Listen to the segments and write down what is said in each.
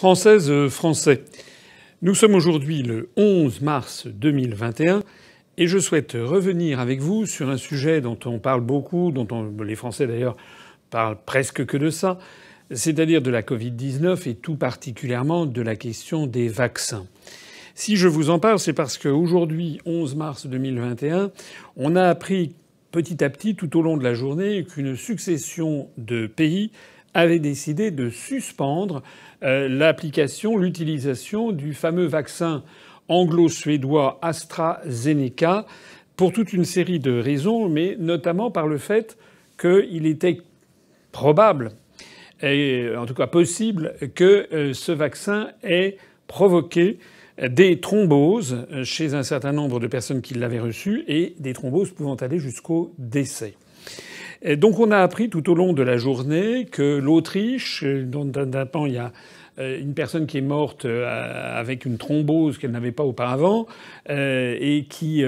Françaises, euh, Français, nous sommes aujourd'hui le 11 mars 2021 et je souhaite revenir avec vous sur un sujet dont on parle beaucoup, dont les Français d'ailleurs parlent presque que de ça, c'est-à-dire de la Covid-19 et tout particulièrement de la question des vaccins. Si je vous en parle, c'est parce qu'aujourd'hui, 11 mars 2021, on a appris petit à petit tout au long de la journée qu'une succession de pays avait décidé de suspendre euh, l'application, l'utilisation du fameux vaccin anglo-suédois AstraZeneca pour toute une série de raisons, mais notamment par le fait qu'il était probable, en tout cas possible, que euh, ce vaccin ait provoqué des thromboses euh, chez un certain nombre de personnes qui l'avaient reçu et des thromboses pouvant aller jusqu'au décès donc on a appris tout au long de la journée que l'Autriche, dont d'un temps il y a euh, une personne qui est morte euh, avec une thrombose qu'elle n'avait pas auparavant euh, et qui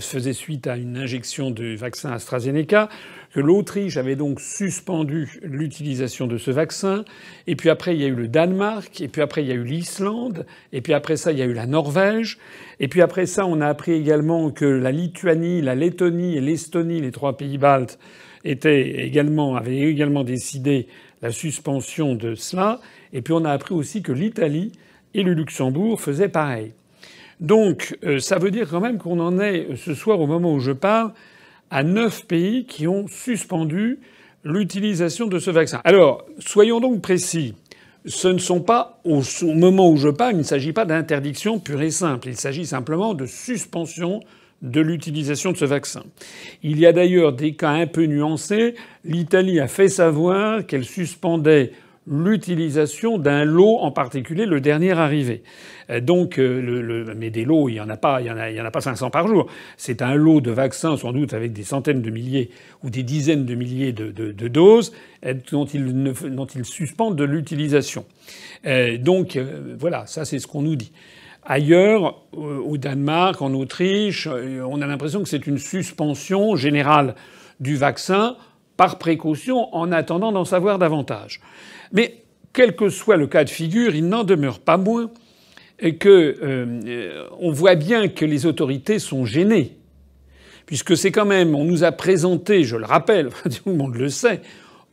faisait suite à une injection de vaccin AstraZeneca, que l'Autriche avait donc suspendu l'utilisation de ce vaccin. Et puis après, il y a eu le Danemark, et puis après, il y a eu l'Islande, et puis après ça, il y a eu la Norvège. Et puis après ça, on a appris également que la Lituanie, la Lettonie et l'Estonie, les trois pays baltes, était également, avait également décidé la suspension de cela. Et puis on a appris aussi que l'Italie et le Luxembourg faisaient pareil. Donc euh, ça veut dire quand même qu'on en est euh, ce soir au moment où je parle à neuf pays qui ont suspendu l'utilisation de ce vaccin. Alors soyons donc précis. Ce ne sont pas, au moment où je parle, il ne s'agit pas d'interdiction pure et simple. Il s'agit simplement de suspension de l'utilisation de ce vaccin. Il y a d'ailleurs des cas un peu nuancés. L'Italie a fait savoir qu'elle suspendait l'utilisation d'un lot, en particulier le dernier arrivé. Euh, donc, euh, le, mais des lots, il n'y en, en, a pas 500 par jour. C'est un lot de vaccins, sans doute avec des centaines de milliers ou des dizaines de milliers de, doses euh, dont ils, dont ils suspendent de l'utilisation. Donc, voilà, ça c'est ce qu'on nous dit. Ailleurs, euh, au Danemark, en Autriche, euh, on a l'impression que c'est une suspension générale du vaccin par précaution en attendant d'en savoir davantage. Mais quel que soit le cas de figure, il n'en demeure pas moins que euh, on voit bien que les autorités sont gênées puisque c'est quand même on nous a présenté, je le rappelle, tout le monde le sait,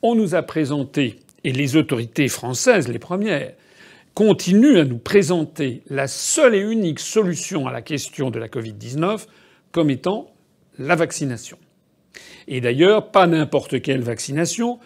on nous a présenté et les autorités françaises les premières continue à nous présenter la seule et unique solution à la question de la Covid-19 comme étant la vaccination. Et d'ailleurs, pas n'importe quelle vaccination,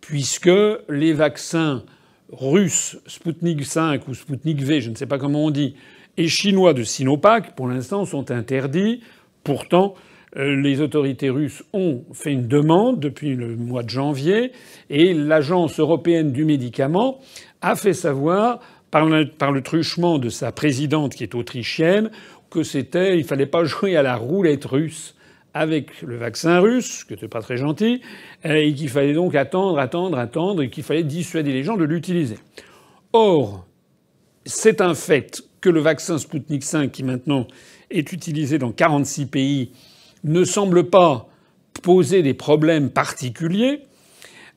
puisque les vaccins russes Sputnik 5 ou Sputnik V, je ne sais pas comment on dit, et chinois de Sinopac, pour l'instant, sont interdits. Pourtant, euh, les autorités russes ont fait une demande depuis le mois de janvier, et l'Agence européenne du médicament a fait savoir par, le, truchement de sa présidente qui est autrichienne, que c'était, il fallait pas jouer à la roulette russe avec le vaccin russe, que n'était pas très gentil, et qu'il fallait donc attendre, attendre, attendre, et qu'il fallait dissuader les gens de l'utiliser. Or, c'est un fait que le vaccin Sputnik 5, qui maintenant est utilisé dans 46 pays, ne semble pas poser des problèmes particuliers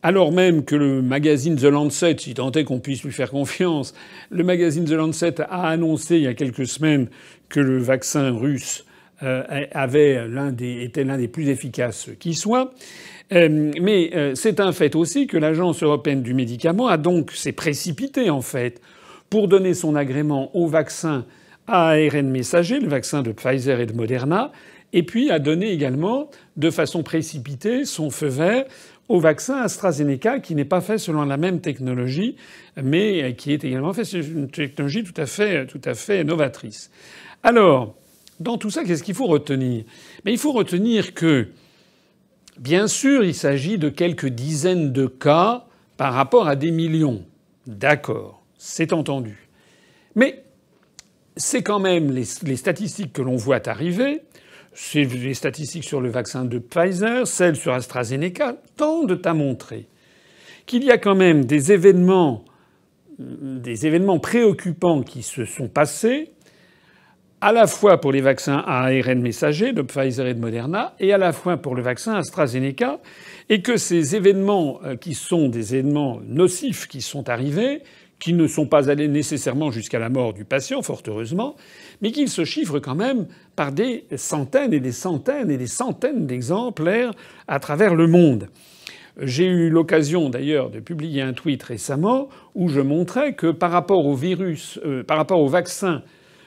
alors même que le magazine The Lancet, si tant est qu'on puisse lui faire confiance, le magazine The Lancet a annoncé il y a quelques semaines que le vaccin russe euh, avait l'un était l'un des plus efficaces qui soit. Euh, mais euh, c'est un fait aussi que l'Agence européenne du médicament a donc s'est précipitée en fait pour donner son agrément au vaccin à ARN messager, le vaccin de Pfizer et de Moderna, et puis a donné également de façon précipitée son feu vert au vaccin AstraZeneca qui n'est pas fait selon la même technologie, mais euh, qui est également fait sur une technologie tout à fait, euh, tout à fait novatrice. Alors, dans tout ça, qu'est-ce qu'il faut retenir Mais ben, il faut retenir que, bien sûr, il s'agit de quelques dizaines de cas par rapport à des millions. D'accord, c'est entendu. Mais c'est quand même les, statistiques que l'on voit arriver les statistiques sur le vaccin de Pfizer, celles sur AstraZeneca, tendent à montrer qu'il y a quand même des événements, euh, des événements préoccupants qui se sont passés, à la fois pour les vaccins à ARN messager de Pfizer et de Moderna, et à la fois pour le vaccin AstraZeneca, et que ces événements euh, qui sont des événements nocifs qui sont arrivés, qui ne sont pas allés nécessairement jusqu'à la mort du patient, fort heureusement, mais qu'ils se chiffrent quand même par des centaines et des centaines et des centaines d'exemplaires à travers le monde. J'ai eu l'occasion d'ailleurs de publier un tweet récemment où je montrais que par rapport au virus, euh, par rapport au vaccin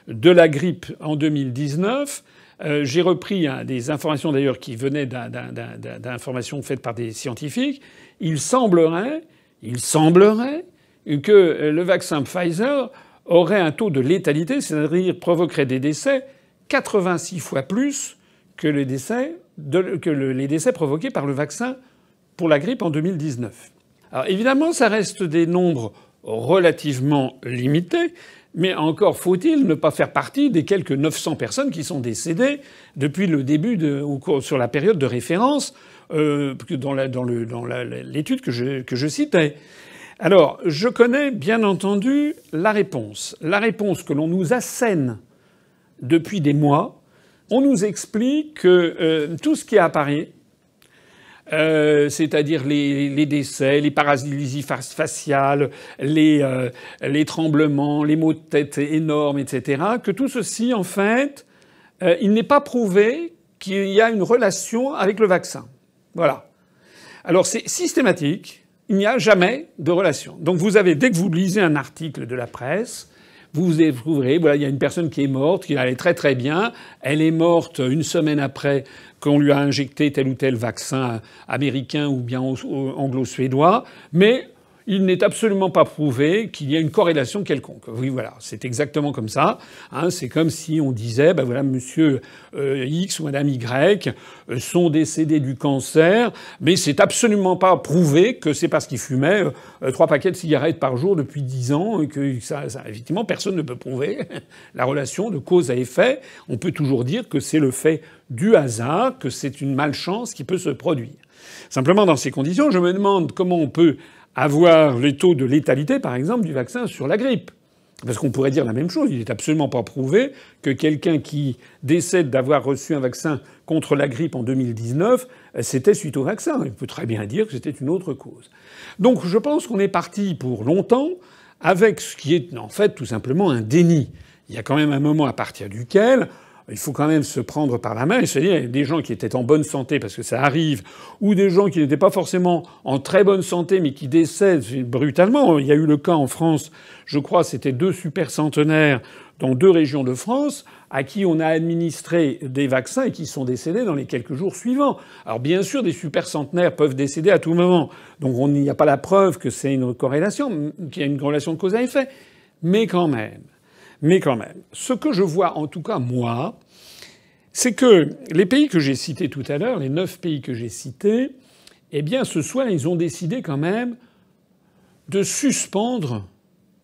de la grippe en 2019, euh, j'ai repris hein, des informations d'ailleurs qui venaient d'informations faites par des scientifiques. Il semblerait, il semblerait que le vaccin Pfizer aurait un taux de létalité, c'est-à-dire provoquerait des décès 86 fois plus que, les décès, provoqués par le vaccin pour la grippe en 2019. Alors évidemment, ça reste des nombres relativement limités, mais encore faut-il ne pas faire partie des quelques 900 personnes qui sont décédées depuis le début de... sur la période de référence euh, dans l'étude que je citais. Alors, je connais bien entendu la réponse. La réponse que l'on nous assène depuis des mois, on nous explique que euh, tout ce qui est apparu, euh, c'est-à-dire les, décès, les paralysies faciales, les, euh, les, tremblements, les maux de tête énormes, etc., que tout ceci, en fait, il n'est pas prouvé qu'il y a une relation avec le vaccin. Voilà. Alors c'est systématique, il n'y a jamais de relation. Donc vous avez, dès que vous lisez un article de la presse, vous découvrez voilà, il y a une personne qui est morte, qui allait très très bien, elle est morte une semaine après qu'on lui a injecté tel ou tel vaccin américain ou bien anglo-suédois, mais il n'est absolument pas prouvé qu'il y a une corrélation quelconque. Oui, voilà, c'est exactement comme ça. Hein. c'est comme si on disait, ben voilà, monsieur euh, X ou madame Y euh, sont décédés du cancer, mais c'est absolument pas prouvé que c'est parce qu'ils fumaient euh, trois paquets de cigarettes par jour depuis dix ans, et que ça, personne ne peut prouver la relation de cause à effet. On peut toujours dire que c'est le fait du hasard, que c'est une malchance qui peut se produire. Simplement, dans ces conditions, je me demande comment on peut avoir les taux de létalité, par exemple, du vaccin sur la grippe. Parce qu'on pourrait dire la même chose. Il n'est absolument pas prouvé que quelqu'un qui décède d'avoir reçu un vaccin contre la grippe en 2019, euh, c'était suite au vaccin. On peut très bien dire que c'était une autre cause. Donc je pense qu'on est parti pour longtemps avec ce qui est en fait tout simplement un déni. Il y a quand même un moment à partir duquel il faut quand même se prendre par la main et se dire, des gens qui étaient en bonne santé, parce que ça arrive, ou des gens qui n'étaient pas forcément en très bonne santé, mais qui décèdent brutalement. Il y a eu le cas en France, je crois, c'était deux supercentenaires dans deux régions de France, à qui on a administré des vaccins et qui sont décédés dans les quelques jours suivants. Alors bien sûr, des supercentenaires peuvent décéder à tout moment. Donc on n'y a pas la preuve que c'est une corrélation, qu'il y a une corrélation de cause à effet. Mais quand même mais quand même. Ce que je vois, en tout cas moi, c'est que les pays que j'ai cités tout à l'heure, les neuf pays que j'ai cités, eh bien ce soir, ils ont décidé quand même de suspendre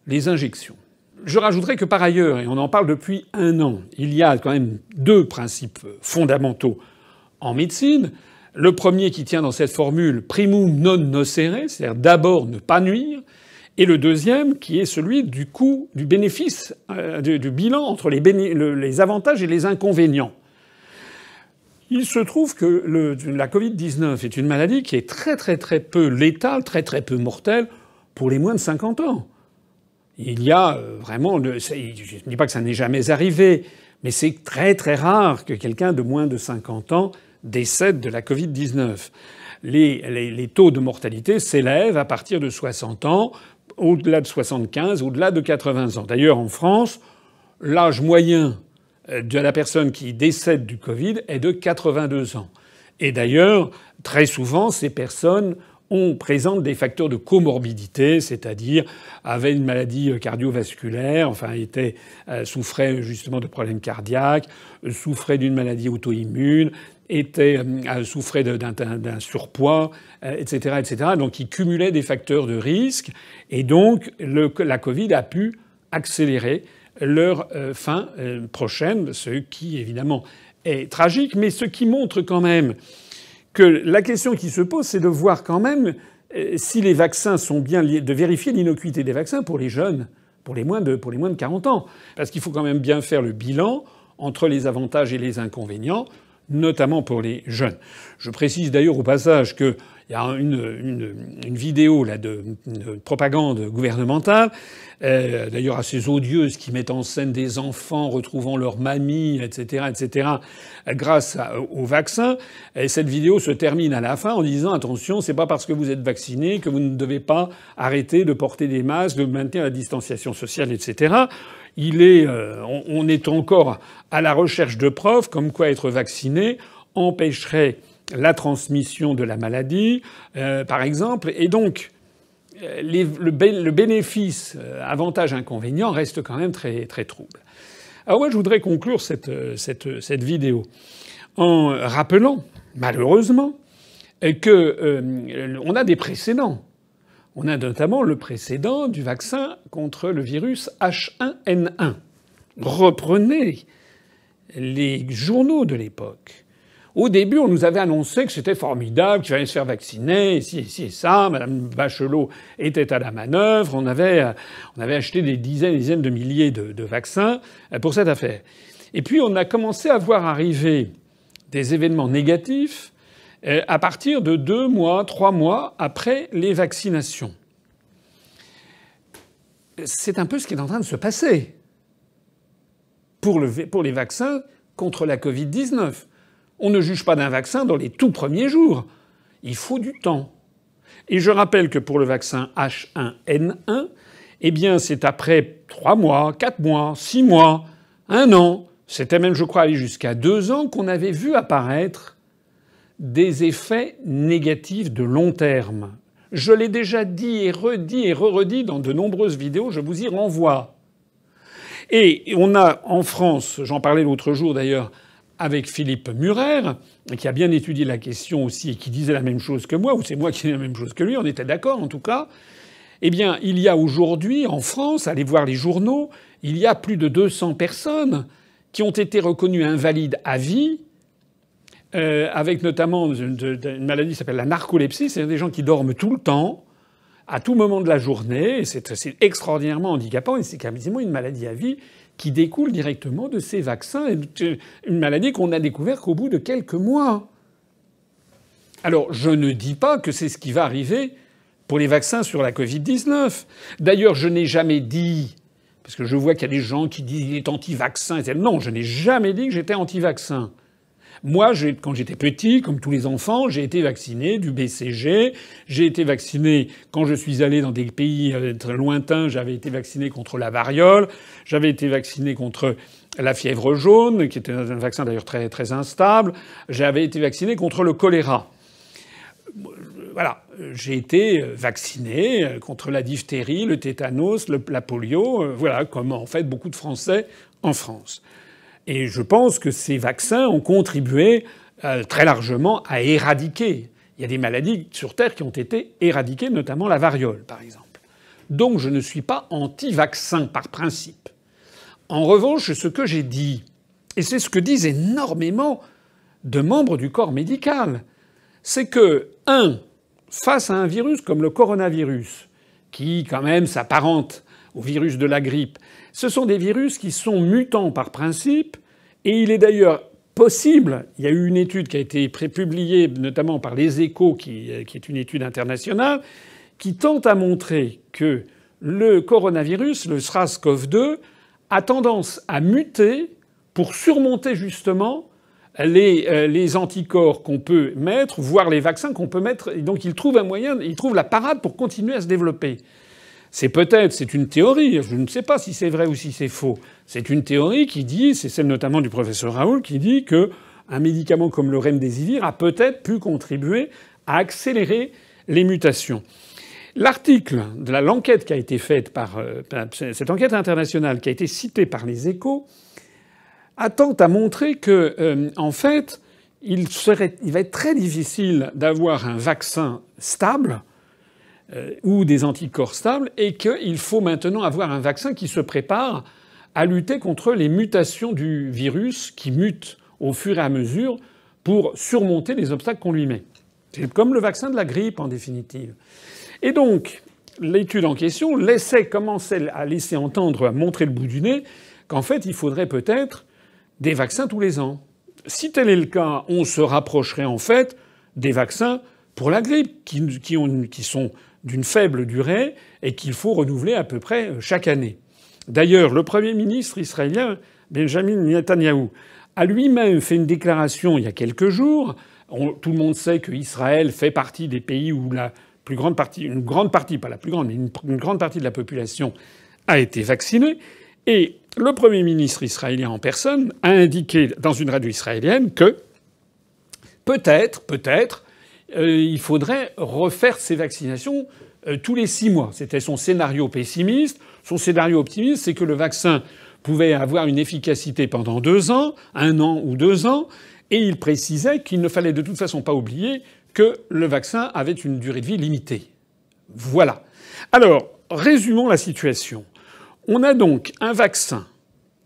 les injections. Je rajouterai que par ailleurs, et on en parle depuis un an, il y a quand même deux principes fondamentaux en médecine. Le premier qui tient dans cette formule primum non nocere, c'est-à-dire d'abord ne pas nuire, et le deuxième, qui est celui du coût, du bénéfice, euh, du, bilan entre les, avantages et les inconvénients. Il se trouve que la Covid-19 est une maladie qui est très très très peu létale, très très peu mortelle pour les moins de 50 ans. Il y a euh, vraiment, je ne dis pas que ça n'est jamais arrivé, mais c'est très très rare que quelqu'un de moins de 50 ans décède de la Covid-19 les, taux de mortalité s'élèvent à partir de 60 ans, au-delà de 75, au-delà de 80 ans. D'ailleurs, en France, l'âge moyen euh, de la personne qui décède du Covid est de 82 ans. Et d'ailleurs, très souvent, ces personnes présentent présente des facteurs de comorbidité, c'est-à-dire avaient une maladie euh, cardiovasculaire, enfin étaient euh, souffraient justement de problèmes cardiaques, souffraient d'une maladie auto-immune, souffraient euh, euh, souffrait d'un surpoids, etc., euh, etc. Donc ils cumulaient des facteurs de risque. Et donc la Covid a pu accélérer leur fin prochaine, ce qui évidemment est tragique, mais ce qui montre quand même que la question qui se pose, c'est de voir quand même si les vaccins sont bien liés, de vérifier l'innocuité des vaccins pour les jeunes, pour les moins de, pour les moins de 40 ans. Parce qu'il faut quand même bien faire le bilan entre les avantages et les inconvénients notamment pour les jeunes. Je précise d'ailleurs au passage que il y a une, vidéo là, de, propagande gouvernementale, euh, d'ailleurs assez odieuse, qui met en scène des enfants retrouvant leur mamie, etc., etc., grâce au vaccin. Et cette vidéo se termine à la fin en disant attention, c'est pas parce que vous êtes vacciné que vous ne devez pas arrêter de porter des masques, de maintenir la distanciation sociale, etc. Il est, euh, on, est encore à la recherche de preuves comme quoi être vacciné empêcherait la transmission de la maladie, euh, par exemple. Et donc, euh, le, bénéfice, euh, avantage, inconvénient reste quand même très, très trouble. Alors moi, je voudrais conclure cette, vidéo en rappelant, malheureusement, que a des précédents. On a notamment le précédent du vaccin contre le virus H1N1. Reprenez les journaux de l'époque. Au début, on nous avait annoncé que c'était formidable, qu'il fallait se faire vacciner, ici, ici et ça. Madame Bachelot était à la manœuvre. On avait, euh, on avait acheté des dizaines et des dizaines de milliers de, vaccins euh, pour cette affaire. Et puis, on a commencé à voir arriver des événements négatifs euh, à partir de deux mois, trois mois après les vaccinations. C'est un peu ce qui est en train de se passer pour, pour les vaccins contre la Covid-19. On ne juge pas d'un vaccin dans les tout premiers jours. Il faut du temps. Et je rappelle que pour le vaccin H1N1, eh bien, c'est après trois mois, quatre mois, six mois, un an, c'était même, je crois, aller jusqu'à deux ans qu'on avait vu apparaître des effets négatifs de long terme. Je l'ai déjà dit et redit et re-redit dans de nombreuses vidéos, je vous y renvoie. Et on a en France, j'en parlais l'autre jour d'ailleurs, avec Philippe Murer, qui a bien étudié la question aussi et qui disait la même chose que moi, ou c'est moi qui disais la même chose que lui, on était d'accord en tout cas, eh bien, il y a aujourd'hui en France, allez voir les journaux, il y a plus de 200 personnes qui ont été reconnues invalides à vie, euh, avec notamment une, maladie qui s'appelle la narcolepsie, c'est-à-dire des gens qui dorment tout le temps, à tout moment de la journée, c'est extraordinairement handicapant, et c'est quasiment une maladie à vie qui découle directement de ces vaccins euh, une maladie qu'on a découvert qu'au bout de quelques mois. Alors je ne dis pas que c'est ce qui va arriver pour les vaccins sur la Covid-19. D'ailleurs, je n'ai jamais dit, parce que je vois qu'il y a des gens qui disent qu'il est anti-vaccin. Non, je n'ai jamais dit que j'étais anti-vaccin. Moi, quand j'étais petit, comme tous les enfants, j'ai été vacciné du BCG. J'ai été vacciné quand je suis allé dans des pays euh, très lointains. J'avais été vacciné contre la variole. J'avais été vacciné contre la fièvre jaune, qui était un vaccin d'ailleurs très, très instable. J'avais été vacciné contre le choléra. Voilà, j'ai été euh, vacciné euh, contre la diphtérie, le tétanos, la polio, voilà, comme en fait beaucoup de Français en France. Et je pense que ces vaccins ont contribué euh, très largement à éradiquer. Il y a des maladies sur Terre qui ont été éradiquées, notamment la variole, par exemple. Donc je ne suis pas anti-vaccin par principe. En revanche, ce que j'ai dit, et c'est ce que disent énormément de membres du corps médical, c'est que, un, face à un virus comme le coronavirus, qui quand même s'apparente au virus de la grippe, ce sont des virus qui sont mutants par principe, et il est d'ailleurs possible, il y a eu une étude qui a été publiée notamment par les échos, qui, euh, est une étude internationale, qui tente à montrer que le coronavirus, le sars cov 2 a tendance à muter pour surmonter justement les, euh, les anticorps qu'on peut mettre, voire les vaccins qu'on peut mettre. Et donc il trouve un moyen, il trouve la parade pour continuer à se développer. C'est peut-être, c'est une théorie, je ne sais pas si c'est vrai ou si c'est faux. C'est une théorie qui dit, c'est celle notamment du professeur Raoul, qui dit que un médicament comme le remdesivir a peut-être pu contribuer à accélérer les mutations. L'article de l'enquête qui a été faite euh, par cette enquête internationale qui a été citée par les Échos attente à montrer que, euh, en fait, il, serait... il va être très difficile d'avoir un vaccin stable euh, ou des anticorps stables, et qu'il faut maintenant avoir un vaccin qui se prépare à lutter contre les mutations du virus qui mutent au fur et à mesure pour surmonter les obstacles qu'on lui met. C'est comme le vaccin de la grippe en définitive. Et donc, l'étude en question laissait, commençait à laisser entendre, à montrer le bout du nez, qu'en fait, il faudrait peut-être des vaccins tous les ans. Si tel est le cas, on se rapprocherait en fait des vaccins pour la grippe, qui sont d'une faible durée et qu'il faut renouveler à peu près euh, chaque année. D'ailleurs, le Premier ministre israélien, Benjamin Netanyahu, a lui-même fait une déclaration il y a quelques jours. tout le monde sait qu'Israël fait partie des pays où la plus grande partie, une grande partie, pas la plus grande, mais une grande partie de la population a été vaccinée. Et le Premier ministre israélien en personne a indiqué dans une radio israélienne que peut-être, peut-être, euh, il faudrait refaire ces vaccinations euh, tous les six mois. C'était son scénario pessimiste. Son scénario optimiste, c'est que le vaccin pouvait avoir une efficacité pendant deux ans, un an ou deux ans, et il précisait qu'il ne fallait de toute façon pas oublier que le vaccin avait une durée de vie limitée. Voilà. Alors, résumons la situation. On a donc un vaccin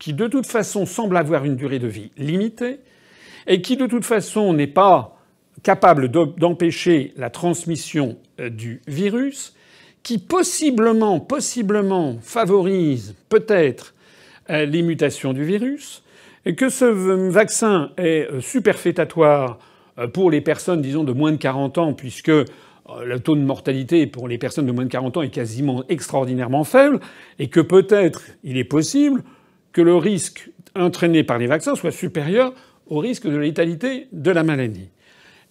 qui de toute façon semble avoir une durée de vie limitée et qui de toute façon n'est pas capable d'empêcher la transmission euh, du virus, qui possiblement, possiblement favorise peut-être euh, les mutations du virus, et que ce vaccin est euh, superfétatoire pour les personnes, disons, de moins de 40 ans, puisque le taux de mortalité pour les personnes de moins de 40 ans est quasiment extraordinairement faible, et que peut-être il est possible que le risque entraîné par les vaccins soit supérieur au risque de létalité de la maladie.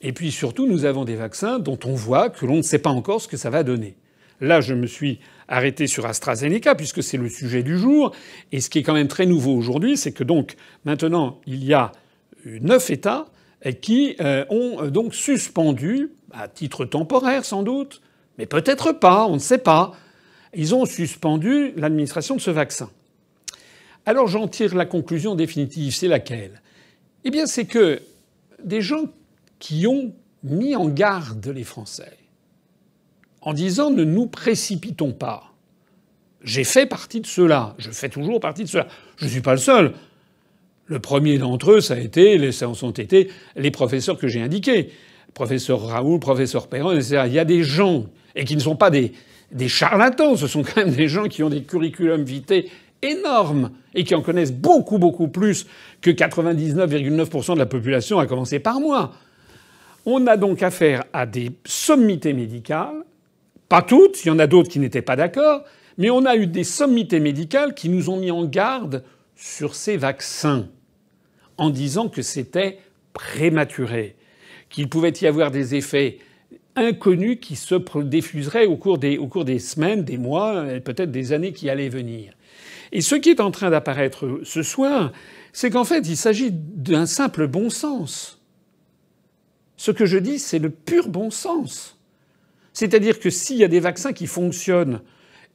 Et puis surtout, nous avons des vaccins dont on voit que l'on ne sait pas encore ce que ça va donner. Là, je me suis arrêté sur AstraZeneca puisque c'est le sujet du jour. Et ce qui est quand même très nouveau aujourd'hui, c'est que donc maintenant, il y a euh, neuf États euh, qui euh, ont donc suspendu, à titre temporaire sans doute, mais peut-être pas, on ne sait pas, ils ont suspendu l'administration de ce vaccin. Alors j'en tire la conclusion définitive, c'est laquelle Eh bien, c'est que des gens qui ont mis en garde les Français en disant ne nous précipitons pas. J'ai fait partie de cela. Je fais toujours partie de cela. Je ne suis pas le seul. Le premier d'entre eux, ça a été, les, ont été les professeurs que j'ai indiqués. Professeur Raoul, professeur Perron, etc. Il y a des gens, et qui ne sont pas des, charlatans, ce sont quand même des gens qui ont des curriculums vitae énormes et qui en connaissent beaucoup, beaucoup plus que 99,9% de la population, à commencer par moi. On a donc affaire à des sommités médicales, pas toutes, il y en a d'autres qui n'étaient pas d'accord, mais on a eu des sommités médicales qui nous ont mis en garde sur ces vaccins, en disant que c'était prématuré, qu'il pouvait y avoir des effets inconnus qui se diffuseraient au cours des, semaines, des mois, peut-être des années qui allaient venir. Et ce qui est en train d'apparaître ce soir, c'est qu'en fait, il s'agit d'un simple bon sens. Ce que je dis, c'est le pur bon sens. C'est-à-dire que s'il y a des vaccins qui fonctionnent,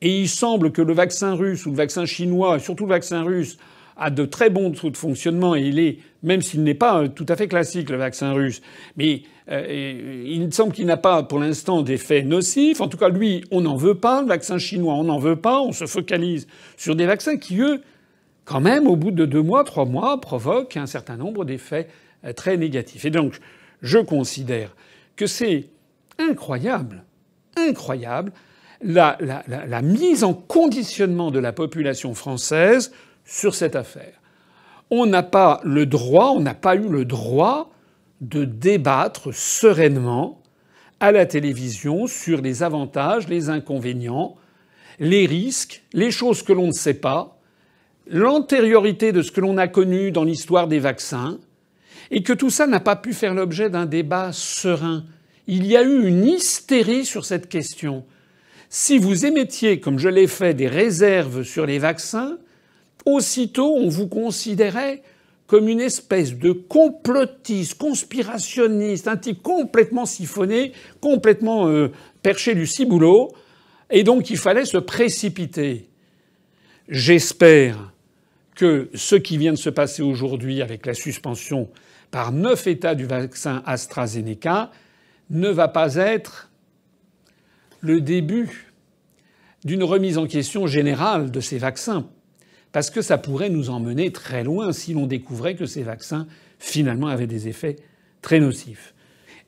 et il semble que le vaccin russe ou le vaccin chinois, et surtout le vaccin russe, a de très bons taux de fonctionnement et il est, même s'il n'est pas euh, tout à fait classique le vaccin russe, mais euh, euh, il semble qu'il n'a pas pour l'instant d'effet nocif. En tout cas, lui, on n'en veut pas. Le vaccin chinois, on n'en veut pas. On se focalise sur des vaccins qui, eux, quand même, au bout de deux mois, trois mois, provoquent un certain nombre d'effets très négatifs. Et donc, je considère que c'est incroyable, incroyable, la, la, mise en conditionnement de la population française sur cette affaire. On n'a pas le droit, on n'a pas eu le droit de débattre sereinement à la télévision sur les avantages, les inconvénients, les risques, les choses que l'on ne sait pas, l'antériorité de ce que l'on a connu dans l'histoire des vaccins, et que tout ça n'a pas pu faire l'objet d'un débat serein. Il y a eu une hystérie sur cette question. Si vous émettiez, comme je l'ai fait, des réserves sur les vaccins, aussitôt on vous considérait comme une espèce de complotiste, conspirationniste, un type complètement siphonné, complètement euh, perché du ciboulot, et donc il fallait se précipiter. J'espère que ce qui vient de se passer aujourd'hui avec la suspension par neuf États du vaccin AstraZeneca ne va pas être le début d'une remise en question générale de ces vaccins, parce que ça pourrait nous emmener très loin si l'on découvrait que ces vaccins finalement avaient des effets très nocifs.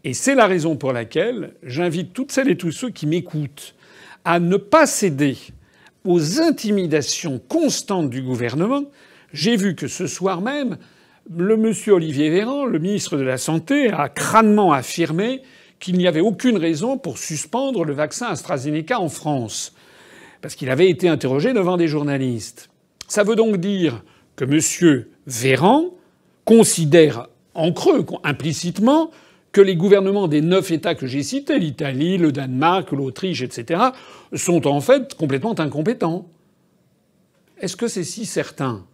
Et c'est la raison pour laquelle j'invite toutes celles et tous ceux qui m'écoutent à ne pas céder aux intimidations constantes du gouvernement. J'ai vu que ce soir même, le monsieur Olivier Véran, le ministre de la Santé, a crânement affirmé qu'il n'y avait aucune raison pour suspendre le vaccin AstraZeneca en France, parce qu'il avait été interrogé devant des journalistes. Ça veut donc dire que M. Véran considère en creux, implicitement, que les gouvernements des neuf États que j'ai cités, l'Italie, le Danemark, l'Autriche, etc., sont en fait complètement incompétents. Est-ce que c'est si certain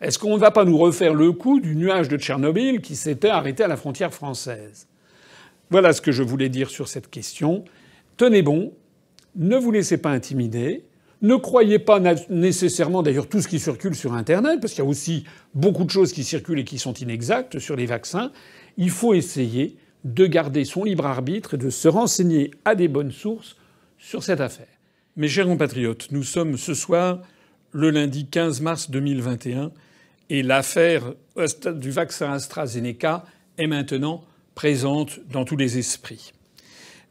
est-ce qu'on ne va pas nous refaire le coup du nuage de Tchernobyl qui s'était arrêté à la frontière française Voilà ce que je voulais dire sur cette question. Tenez bon, ne vous laissez pas intimider. Ne croyez pas nécessairement d'ailleurs tout ce qui circule sur Internet, parce qu'il y a aussi beaucoup de choses qui circulent et qui sont inexactes sur les vaccins. Il faut essayer de garder son libre arbitre et de se renseigner à des bonnes sources sur cette affaire. Mes chers compatriotes, nous sommes ce soir le lundi 15 mars 2021 et l'affaire euh, du vaccin AstraZeneca est maintenant présente dans tous les esprits.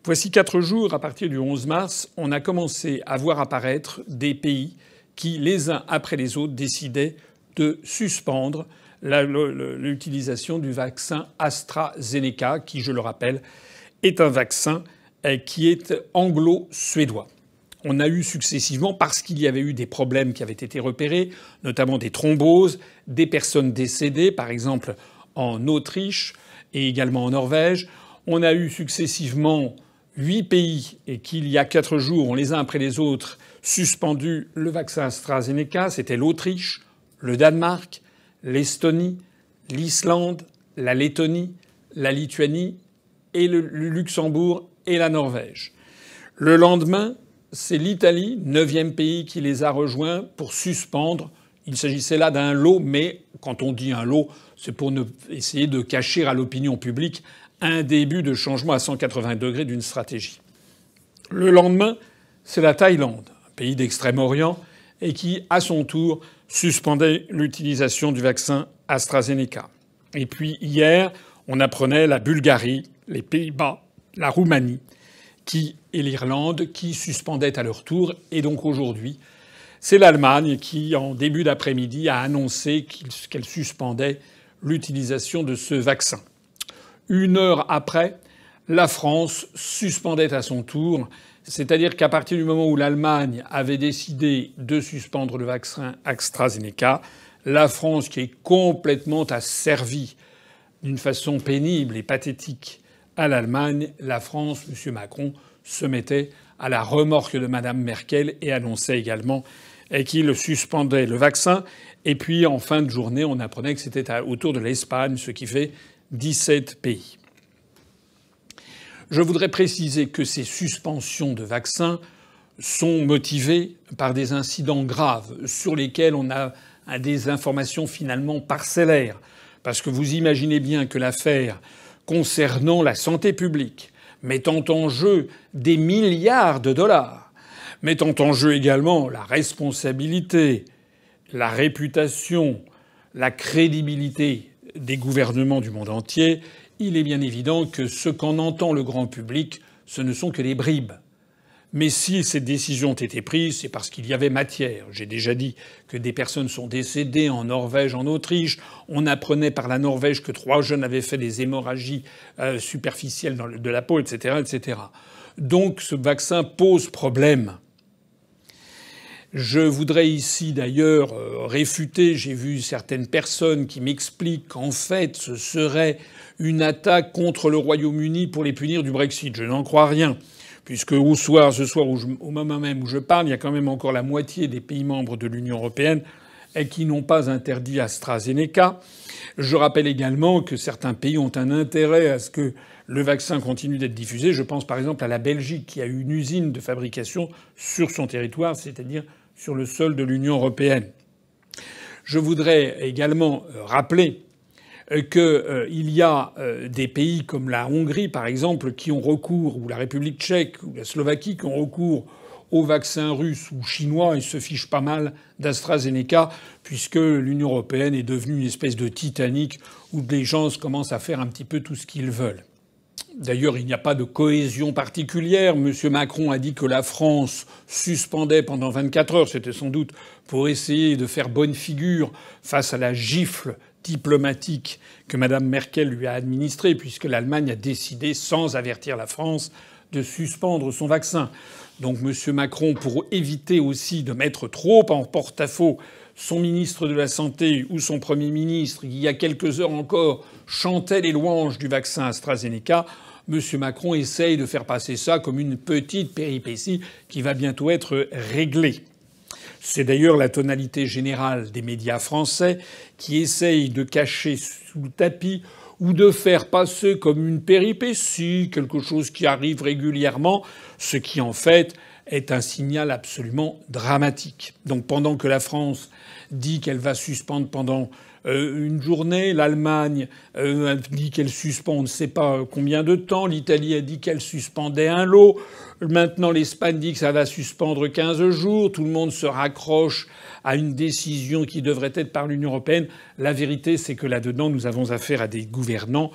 Voici quatre jours, à partir du 11 mars, on a commencé à voir apparaître des pays qui, les uns après les autres, décidaient de suspendre l'utilisation du vaccin AstraZeneca, qui, je le rappelle, est un vaccin euh, qui est anglo-suédois. On a eu successivement, parce qu'il y avait eu des problèmes qui avaient été repérés, notamment des thromboses, des personnes décédées, par exemple en Autriche et également en Norvège. On a eu successivement huit pays et qu'il y a quatre jours, on les uns après les autres suspendu le vaccin AstraZeneca. C'était l'Autriche, le Danemark, l'Estonie, l'Islande, la Lettonie, la Lituanie et le Luxembourg et la Norvège. Le lendemain, c'est l'Italie, neuvième pays, qui les a rejoints pour suspendre il s'agissait là d'un lot, mais quand on dit un lot, c'est pour ne... essayer de cacher à l'opinion publique un début de changement à 180 degrés d'une stratégie. Le lendemain, c'est la Thaïlande, un pays d'Extrême-Orient, et qui, à son tour, suspendait l'utilisation du vaccin AstraZeneca. Et puis hier, on apprenait la Bulgarie, les Pays-Bas, la Roumanie qui, et l'Irlande qui suspendaient à leur tour. Et donc aujourd'hui, c'est l'Allemagne qui, en début d'après-midi, a annoncé qu'elle suspendait l'utilisation de ce vaccin. Une heure après, la France suspendait à son tour, c'est-à-dire qu'à partir du moment où l'Allemagne avait décidé de suspendre le vaccin AstraZeneca, la France, qui est complètement asservie d'une façon pénible et pathétique à l'Allemagne, la France, M. Macron, se mettait à la remorque de Mme Merkel et annonçait également et qu'il suspendait le vaccin. Et puis en fin de journée, on apprenait que c'était autour de l'Espagne, ce qui fait 17 pays. Je voudrais préciser que ces suspensions de vaccins sont motivées par des incidents graves sur lesquels on a des informations finalement parcellaires. Parce que vous imaginez bien que l'affaire concernant la santé publique, mettant en jeu des milliards de dollars, mettant en jeu également la responsabilité, la réputation, la crédibilité des gouvernements du monde entier, il est bien évident que ce qu'en entend le grand public, ce ne sont que des bribes. Mais si ces décisions ont été prises, c'est parce qu'il y avait matière. J'ai déjà dit que des personnes sont décédées en Norvège, en Autriche. On apprenait par la Norvège que trois jeunes avaient fait des hémorragies euh, superficielles de la peau, etc., etc. Donc ce vaccin pose problème. Je voudrais ici d'ailleurs euh, réfuter, j'ai vu certaines personnes qui m'expliquent qu'en fait ce serait une attaque contre le Royaume-Uni pour les punir du Brexit. Je n'en crois rien puisque au soir, ce soir, au moment même où je parle, il y a quand même encore la moitié des pays membres de l'Union européenne qui n'ont pas interdit AstraZeneca. Je rappelle également que certains pays ont un intérêt à ce que le vaccin continue d'être diffusé. Je pense par exemple à la Belgique qui a eu une usine de fabrication sur son territoire, c'est-à-dire sur le sol de l'Union européenne. Je voudrais également euh, rappeler euh, qu'il euh, y a des pays comme la Hongrie, par exemple, qui ont recours, ou la République tchèque, ou la Slovaquie, qui ont recours aux vaccins russes ou chinois et se fichent pas mal d'AstraZeneca, puisque l'Union européenne est devenue une espèce de Titanic où les gens commencent à faire un petit peu tout ce qu'ils veulent. D'ailleurs, il n'y a pas de cohésion particulière. M. Macron a dit que la France suspendait pendant 24 heures. C'était sans doute pour essayer de faire bonne figure face à la gifle diplomatique que Mme Merkel lui a administrée, puisque l'Allemagne a décidé, sans avertir la France, de suspendre son vaccin. Donc M. Macron, pour éviter aussi de mettre trop en porte-à-faux son ministre de la Santé ou son Premier ministre, il y a quelques heures encore, chantait les louanges du vaccin AstraZeneca. Monsieur Macron essaye de faire passer ça comme une petite péripétie qui va bientôt être réglée. C'est d'ailleurs la tonalité générale des médias français qui essayent de cacher sous le tapis ou de faire passer comme une péripétie quelque chose qui arrive régulièrement, ce qui en fait est un signal absolument dramatique. Donc pendant que la France dit qu'elle va suspendre pendant euh, une journée, l'Allemagne euh, dit qu'elle suspend on ne sait pas euh, combien de temps, l'Italie a dit qu'elle suspendait un lot, maintenant l'Espagne dit que ça va suspendre 15 jours, tout le monde se raccroche à une décision qui devrait être par l'Union européenne. La vérité, c'est que là-dedans, nous avons affaire à des gouvernants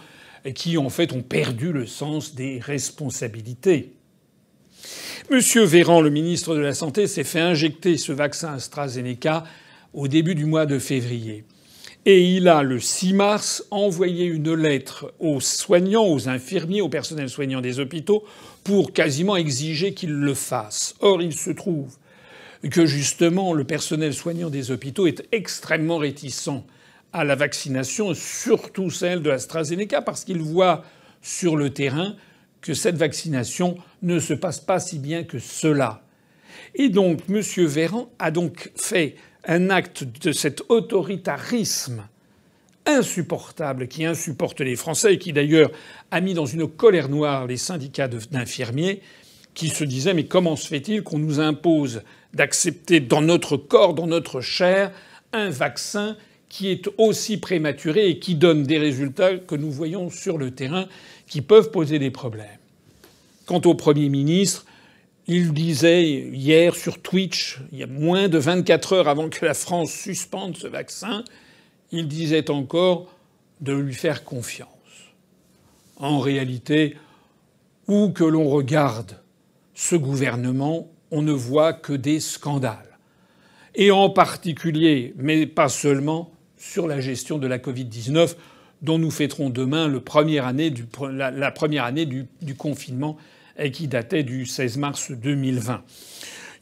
qui, en fait, ont perdu le sens des responsabilités. Monsieur Véran, le ministre de la Santé, s'est fait injecter ce vaccin AstraZeneca au début du mois de février. Et il a, le 6 mars, envoyé une lettre aux soignants, aux infirmiers, au personnel soignant des hôpitaux pour quasiment exiger qu'ils le fassent. Or, il se trouve que justement le personnel soignant des hôpitaux est extrêmement réticent à la vaccination, surtout celle de AstraZeneca, parce qu'il voit sur le terrain que cette vaccination ne se passe pas si bien que cela. Et donc M. Véran a donc fait un acte de cet autoritarisme insupportable qui insupporte les Français et qui d'ailleurs a mis dans une colère noire les syndicats d'infirmiers qui se disaient mais comment se fait-il qu'on nous impose d'accepter dans notre corps, dans notre chair, un vaccin qui est aussi prématuré et qui donne des résultats que nous voyons sur le terrain qui peuvent poser des problèmes. Quant au Premier ministre, il disait hier sur Twitch, il y a moins de 24 heures avant que la France suspende ce vaccin, il disait encore de lui faire confiance. En réalité, où que l'on regarde ce gouvernement, on ne voit que des scandales. Et en particulier, mais pas seulement, sur la gestion de la Covid-19 dont nous fêterons demain année du, la, première année du, du confinement et qui datait du 16 mars 2020.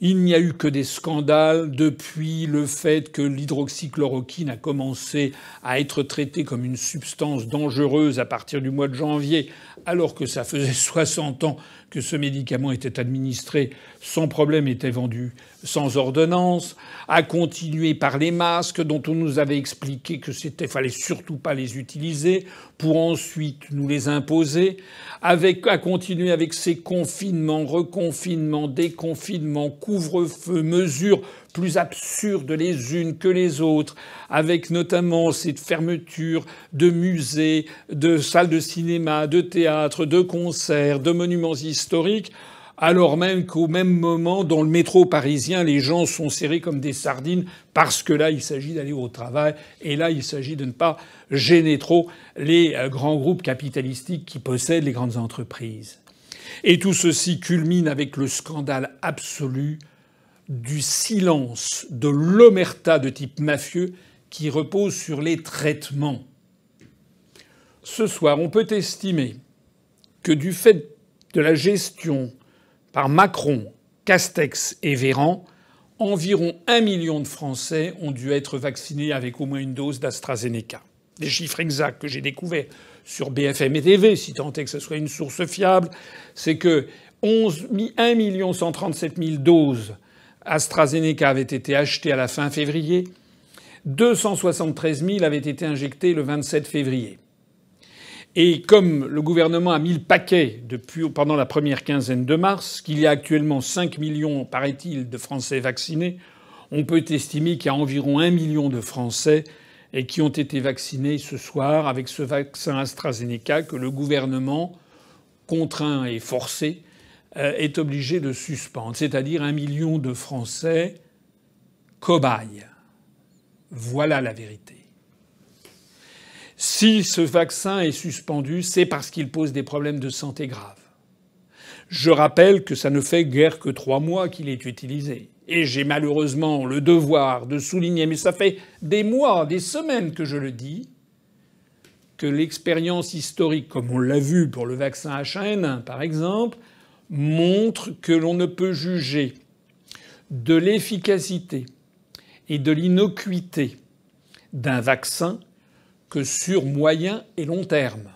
Il n'y a eu que des scandales depuis le fait que l'hydroxychloroquine a commencé à être traitée comme une substance dangereuse à partir du mois de janvier, alors que ça faisait 60 ans que ce médicament était administré sans problème, était vendu sans ordonnance, à continuer par les masques dont on nous avait expliqué que c'était fallait surtout pas les utiliser pour ensuite nous les imposer, avec à continuer avec ces confinements, reconfinements, déconfinements, couvre-feu, mesures plus absurdes les unes que les autres, avec notamment cette fermeture de musées, de salles de cinéma, de théâtre, de concerts, de monuments historiques historique, alors même qu'au même moment, dans le métro parisien, les gens sont serrés comme des sardines parce que là, il s'agit d'aller au travail et là, il s'agit de ne pas gêner trop les euh, grands groupes capitalistiques qui possèdent les grandes entreprises. Et tout ceci culmine avec le scandale absolu du silence, de l'omerta de type mafieux qui repose sur les traitements. Ce soir, on peut estimer que du fait de la gestion par Macron, Castex et Véran, environ 1 million de Français ont dû être vaccinés avec au moins une dose d'AstraZeneca. Les chiffres exacts que j'ai découverts sur BFM et TV, si tant est que ce soit une source fiable, c'est que 11 1 137 000 doses AstraZeneca avaient été achetées à la fin février, 273 000 avaient été injectées le 27 février. Et comme le gouvernement a mis le paquet depuis, pendant la première quinzaine de mars, qu'il y a actuellement 5 millions, paraît-il, de Français vaccinés, on peut estimer qu'il y a environ 1 million de Français qui ont été vaccinés ce soir avec ce vaccin AstraZeneca que le gouvernement, contraint et forcé, euh, est obligé de suspendre. C'est-à-dire un million de Français cobayes. Voilà la vérité. Si ce vaccin est suspendu, c'est parce qu'il pose des problèmes de santé graves. Je rappelle que ça ne fait guère que trois mois qu'il est utilisé. Et j'ai malheureusement le devoir de souligner, mais ça fait des mois, des semaines que je le dis, que l'expérience historique, comme on l'a vu pour le vaccin H1N1 par exemple, montre que l'on ne peut juger de l'efficacité et de l'innocuité d'un vaccin que sur moyen et long terme.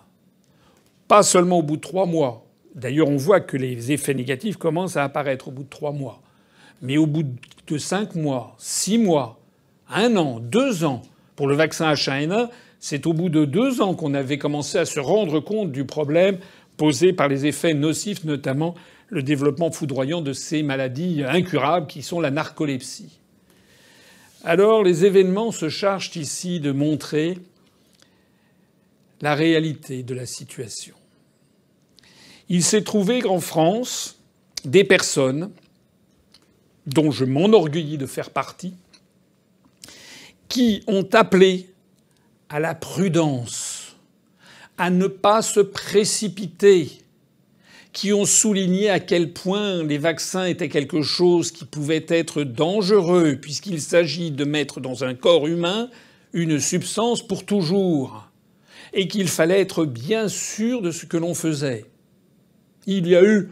Pas seulement au bout de trois mois. D'ailleurs, on voit que les effets négatifs commencent à apparaître au bout de trois mois. Mais au bout de cinq mois, six mois, un an, deux ans, pour le vaccin H1N1, c'est au bout de deux ans qu'on avait commencé à se rendre compte du problème posé par les effets nocifs, notamment le développement foudroyant de ces maladies incurables qui sont la narcolepsie. Alors les événements se chargent ici de montrer la réalité de la situation. Il s'est trouvé en France, des personnes dont je m'enorgueillis de faire partie, qui ont appelé à la prudence, à ne pas se précipiter, qui ont souligné à quel point les vaccins étaient quelque chose qui pouvait être dangereux, puisqu'il s'agit de mettre dans un corps humain une substance pour toujours et qu'il fallait être bien sûr de ce que l'on faisait. Il y a eu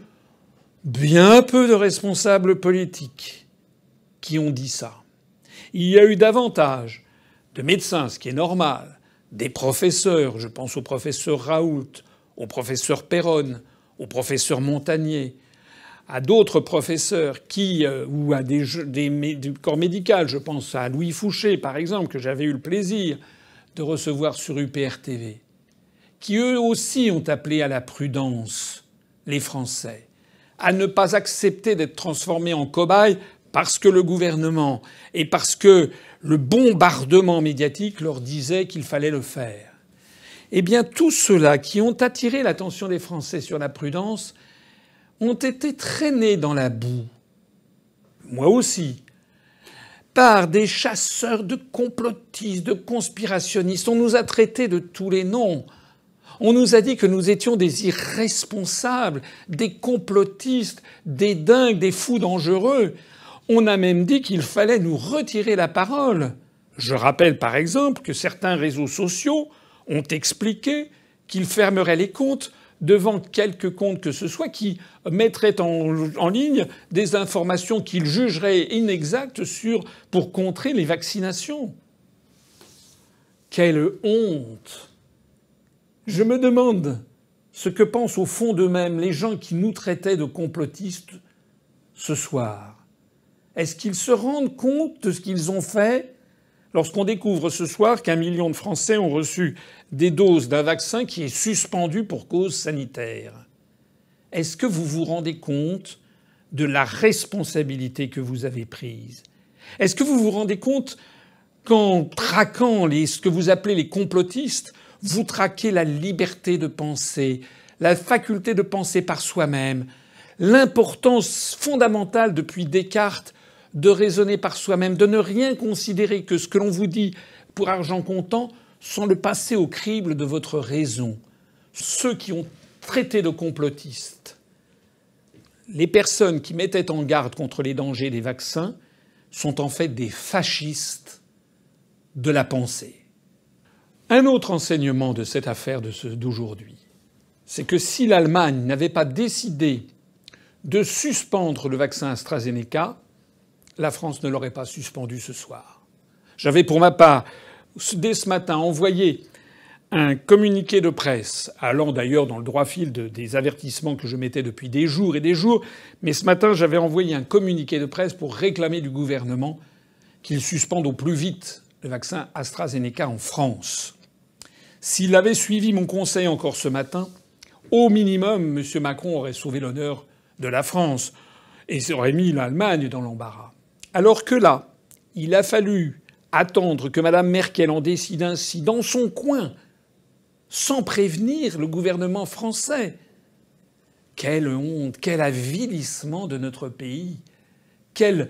bien peu de responsables politiques qui ont dit ça. Il y a eu davantage de médecins, ce qui est normal, des professeurs, je pense au professeur Raoult, au professeur Perron, au professeur Montagnier, à d'autres professeurs qui, euh, ou à des, corps médicaux. je pense à Louis Fouché par exemple, que j'avais eu le plaisir de recevoir sur UPR TV, qui eux aussi ont appelé à la prudence les Français, à ne pas accepter d'être transformés en cobayes parce que le gouvernement et parce que le bombardement médiatique leur disait qu'il fallait le faire. Eh bien, tous ceux-là qui ont attiré l'attention des Français sur la prudence ont été traînés dans la boue. Moi aussi par des chasseurs de complotistes, de conspirationnistes. On nous a traités de tous les noms. On nous a dit que nous étions des irresponsables, des complotistes, des dingues, des fous dangereux. On a même dit qu'il fallait nous retirer la parole. Je rappelle par exemple que certains réseaux sociaux ont expliqué qu'ils fermeraient les comptes devant quelque compte que ce soit qui mettrait en, ligne des informations qu'il jugeraient inexactes sur, pour contrer les vaccinations. Quelle honte Je me demande ce que pensent au fond d'eux-mêmes les gens qui nous traitaient de complotistes ce soir. Est-ce qu'ils se rendent compte de ce qu'ils ont fait lorsqu'on découvre ce soir qu'un million de Français ont reçu des doses d'un vaccin qui est suspendu pour cause sanitaire. Est-ce que vous vous rendez compte de la responsabilité que vous avez prise Est-ce que vous vous rendez compte qu'en traquant ce que vous appelez les complotistes, vous traquez la liberté de penser, la faculté de penser par soi-même, l'importance fondamentale depuis Descartes de raisonner par soi-même, de ne rien considérer que ce que l'on vous dit pour argent comptant sans le passer au crible de votre raison. Ceux qui ont traité de complotistes les personnes qui mettaient en garde contre les dangers des vaccins sont en fait des fascistes de la pensée. Un autre enseignement de cette affaire d'aujourd'hui, c'est que si l'Allemagne n'avait pas décidé de suspendre le vaccin AstraZeneca, la France ne l'aurait pas suspendu ce soir. J'avais pour ma part dès ce matin envoyé un communiqué de presse, allant d'ailleurs dans le droit fil des avertissements que je mettais depuis des jours et des jours, mais ce matin j'avais envoyé un communiqué de presse pour réclamer du gouvernement qu'il suspende au plus vite le vaccin AstraZeneca en France. S'il avait suivi mon conseil encore ce matin, au minimum, M. Macron aurait sauvé l'honneur de la France et aurait mis l'Allemagne dans l'embarras. Alors que là, il a fallu attendre que Mme Merkel en décide ainsi dans son coin, sans prévenir le gouvernement français. Quelle honte, quel avilissement de notre pays, quelle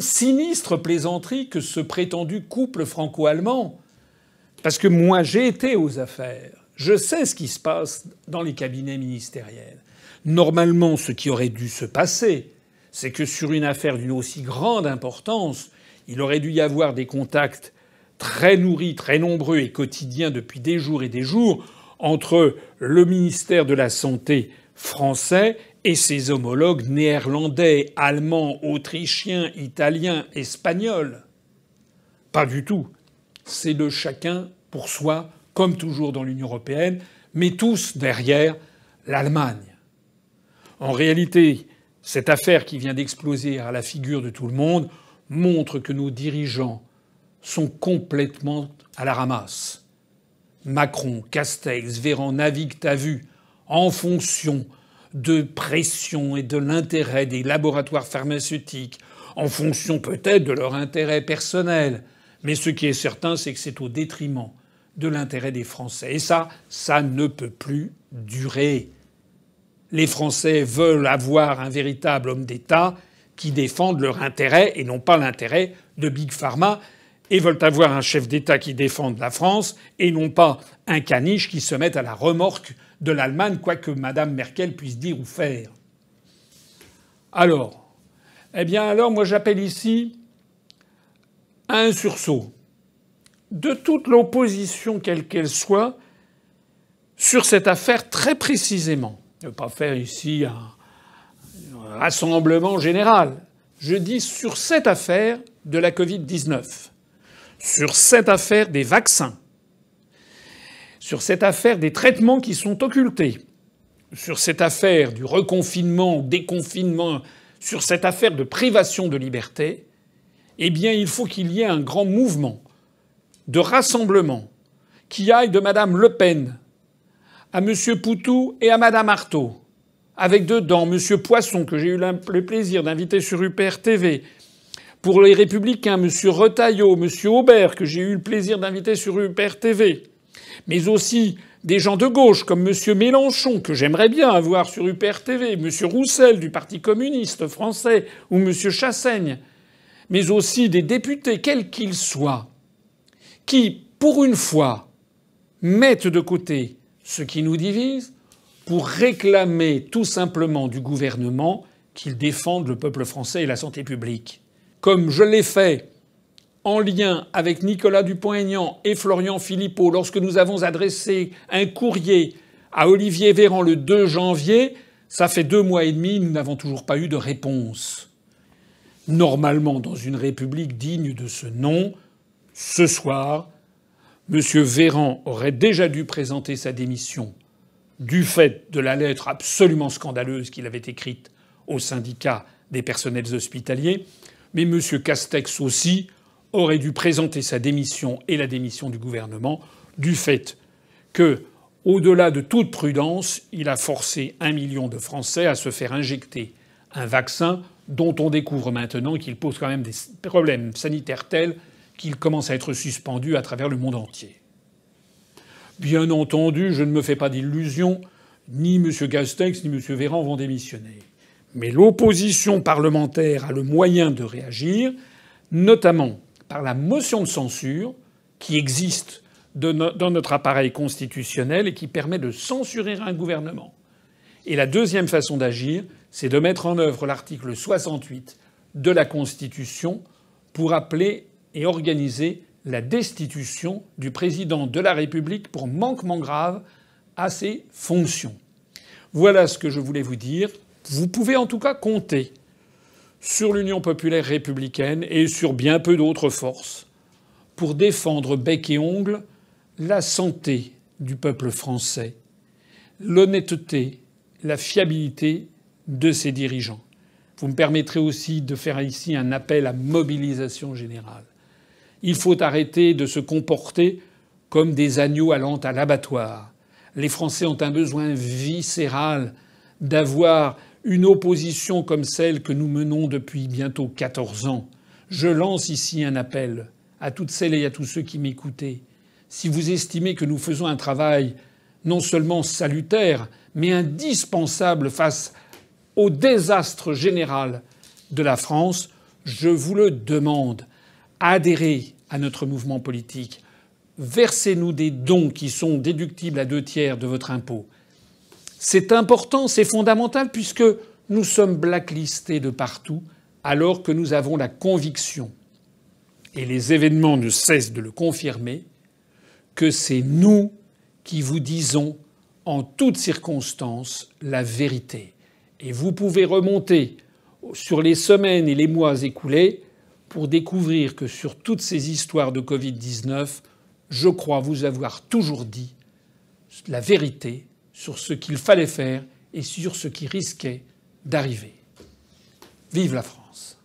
sinistre plaisanterie que ce prétendu couple franco-allemand. Parce que moi, j'ai été aux affaires, je sais ce qui se passe dans les cabinets ministériels. Normalement, ce qui aurait dû se passer, c'est que sur une affaire d'une aussi grande importance, il aurait dû y avoir des contacts très nourris, très nombreux et quotidiens depuis des jours et des jours entre le ministère de la Santé français et ses homologues néerlandais, allemands, autrichiens, italiens, espagnols. Pas du tout. C'est le chacun pour soi, comme toujours dans l'Union européenne, mais tous derrière l'Allemagne. En réalité, cette affaire qui vient d'exploser à la figure de tout le monde, montre que nos dirigeants sont complètement à la ramasse. Macron, Castex, Véran naviguent à vue en fonction de pression et de l'intérêt des laboratoires pharmaceutiques, en fonction peut-être de leur intérêt personnel. Mais ce qui est certain, c'est que c'est au détriment de l'intérêt des Français. Et ça, ça ne peut plus durer. Les Français veulent avoir un véritable homme d'État qui défendent leur intérêt et non pas l'intérêt de Big Pharma et veulent avoir un chef d'État qui défende la France et non pas un caniche qui se mette à la remorque de l'Allemagne, quoi que Madame Merkel puisse dire ou faire. Alors, eh bien alors moi j'appelle ici un sursaut de toute l'opposition, quelle qu'elle soit, sur cette affaire très précisément. Ne pas faire ici un, rassemblement général. Je dis sur cette affaire de la Covid-19, sur cette affaire des vaccins, sur cette affaire des traitements qui sont occultés, sur cette affaire du reconfinement, déconfinement, sur cette affaire de privation de liberté, eh bien, il faut qu'il y ait un grand mouvement de rassemblement qui aille de Madame Le Pen à Monsieur Poutou et à Madame Artaud, avec dedans Monsieur Poisson, que j'ai eu le plaisir d'inviter sur UPR TV, pour les Républicains, M. Retailleau, M. Aubert, que j'ai eu le plaisir d'inviter sur UPR TV, mais aussi des gens de gauche comme M. Mélenchon, que j'aimerais bien avoir sur UPR TV, M. Roussel du Parti communiste français ou M. Chassaigne, mais aussi des députés, quels qu'ils soient, qui, pour une fois, mettent de côté ce qui nous divise pour réclamer tout simplement du gouvernement qu'il défende le peuple français et la santé publique. Comme je l'ai fait en lien avec Nicolas Dupont-Aignan et Florian Philippot lorsque nous avons adressé un courrier à Olivier Véran le 2 janvier, ça fait deux mois et demi, nous n'avons toujours pas eu de réponse. Normalement, dans une République digne de ce nom, ce soir, M. Véran aurait déjà dû présenter sa démission du fait de la lettre absolument scandaleuse qu'il avait écrite au syndicat des personnels hospitaliers, mais M. Castex aussi aurait dû présenter sa démission et la démission du gouvernement du fait que, au-delà de toute prudence, il a forcé un million de Français à se faire injecter un vaccin dont on découvre maintenant qu'il pose quand même des problèmes sanitaires tels qu'il commence à être suspendu à travers le monde entier. Bien entendu, je ne me fais pas d'illusions, ni M. gastex ni M. Véran vont démissionner. Mais l'opposition parlementaire a le moyen de réagir, notamment par la motion de censure qui existe dans notre appareil constitutionnel et qui permet de censurer un gouvernement. Et la deuxième façon d'agir, c'est de mettre en œuvre l'article 68 de la Constitution pour appeler et organiser la destitution du président de la République pour manquement grave à ses fonctions. Voilà ce que je voulais vous dire. Vous pouvez en tout cas compter sur l'Union populaire républicaine et sur bien peu d'autres forces pour défendre bec et ongle la santé du peuple français, l'honnêteté, la fiabilité de ses dirigeants. Vous me permettrez aussi de faire ici un appel à mobilisation générale. Il faut arrêter de se comporter comme des agneaux allant à l'abattoir. Les Français ont un besoin viscéral d'avoir une opposition comme celle que nous menons depuis bientôt 14 ans. Je lance ici un appel à toutes celles et à tous ceux qui m'écoutaient. Si vous estimez que nous faisons un travail non seulement salutaire, mais indispensable face au désastre général de la France, je vous le demande, adhérez à notre mouvement politique, versez-nous des dons qui sont déductibles à deux tiers de votre impôt. C'est important, c'est fondamental, puisque nous sommes blacklistés de partout, alors que nous avons la conviction, et les événements ne cessent de le confirmer, que c'est nous qui vous disons en toutes circonstances la vérité. Et vous pouvez remonter sur les semaines et les mois écoulés pour découvrir que sur toutes ces histoires de Covid-19, je crois vous avoir toujours dit la vérité sur ce qu'il fallait faire et sur ce qui risquait d'arriver. Vive la France.